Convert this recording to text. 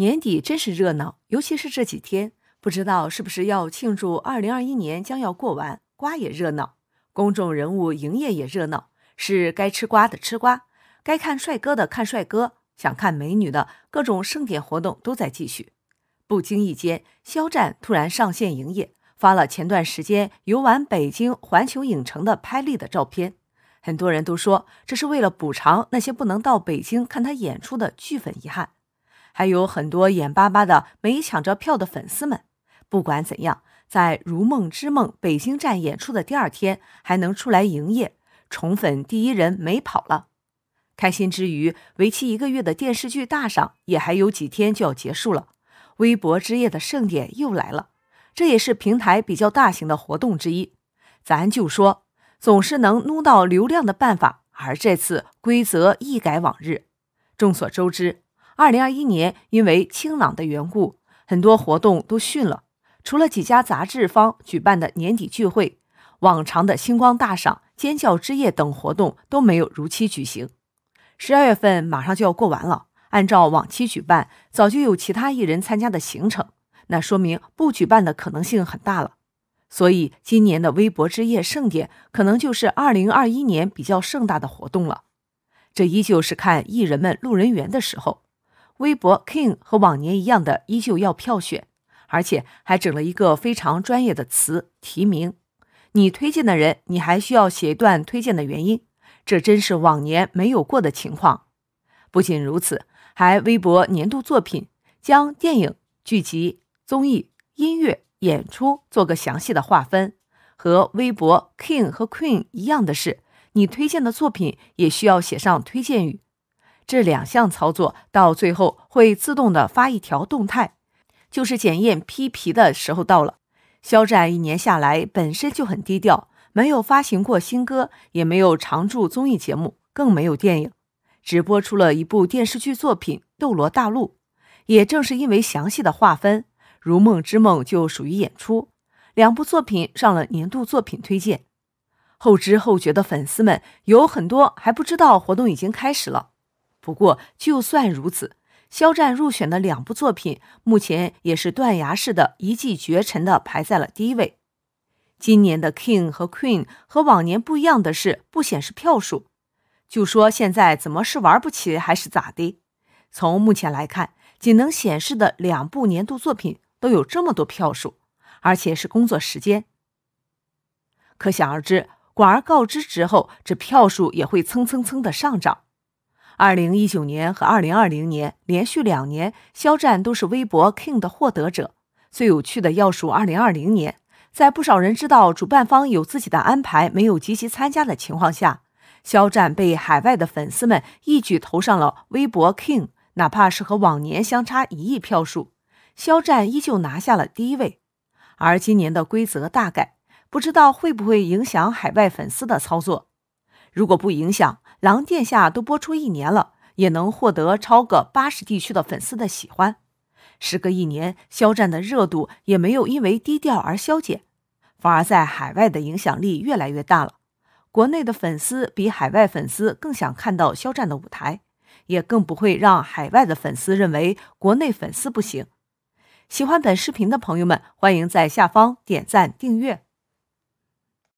年底真是热闹，尤其是这几天，不知道是不是要庆祝二零二一年将要过完。瓜也热闹，公众人物营业也热闹，是该吃瓜的吃瓜，该看帅哥的看帅哥，想看美女的各种盛典活动都在继续。不经意间，肖战突然上线营业，发了前段时间游玩北京环球影城的拍立的照片，很多人都说这是为了补偿那些不能到北京看他演出的剧粉遗憾。还有很多眼巴巴的没抢着票的粉丝们，不管怎样，在《如梦之梦》北京站演出的第二天还能出来营业，宠粉第一人没跑了。开心之余，为期一个月的电视剧大赏也还有几天就要结束了，微博之夜的盛典又来了，这也是平台比较大型的活动之一。咱就说，总是能弄到流量的办法，而这次规则一改往日。众所周知。二零二一年因为清朗的缘故，很多活动都逊了。除了几家杂志方举办的年底聚会，往常的星光大赏、尖叫之夜等活动都没有如期举行。十二月份马上就要过完了，按照往期举办，早就有其他艺人参加的行程，那说明不举办的可能性很大了。所以今年的微博之夜盛典，可能就是二零二一年比较盛大的活动了。这依旧是看艺人们路人缘的时候。微博 King 和往年一样的依旧要票选，而且还整了一个非常专业的词提名。你推荐的人，你还需要写一段推荐的原因。这真是往年没有过的情况。不仅如此，还微博年度作品将电影、剧集、综艺、音乐、演出做个详细的划分。和微博 King 和 Queen 一样的是，你推荐的作品也需要写上推荐语。这两项操作到最后会自动的发一条动态，就是检验批皮的时候到了。肖战一年下来本身就很低调，没有发行过新歌，也没有常驻综艺节目，更没有电影，只播出了一部电视剧作品《斗罗大陆》。也正是因为详细的划分，《如梦之梦》就属于演出，两部作品上了年度作品推荐。后知后觉的粉丝们有很多还不知道活动已经开始了。不过，就算如此，肖战入选的两部作品目前也是断崖式的一骑绝尘的排在了第一位。今年的 King 和 Queen 和往年不一样的是，不显示票数。就说现在怎么是玩不起还是咋的？从目前来看，仅能显示的两部年度作品都有这么多票数，而且是工作时间。可想而知，广而告之之后，这票数也会蹭蹭蹭的上涨。二零一九年和二零二零年连续两年，肖战都是微博 King 的获得者。最有趣的要数二零二零年，在不少人知道主办方有自己的安排，没有积极参加的情况下，肖战被海外的粉丝们一举投上了微博 King。哪怕是和往年相差一亿票数，肖战依旧拿下了第一位。而今年的规则大改，不知道会不会影响海外粉丝的操作。如果不影响，《狼殿下》都播出一年了，也能获得超过八十地区的粉丝的喜欢。时隔一年，肖战的热度也没有因为低调而消减，反而在海外的影响力越来越大了。国内的粉丝比海外粉丝更想看到肖战的舞台，也更不会让海外的粉丝认为国内粉丝不行。喜欢本视频的朋友们，欢迎在下方点赞订阅。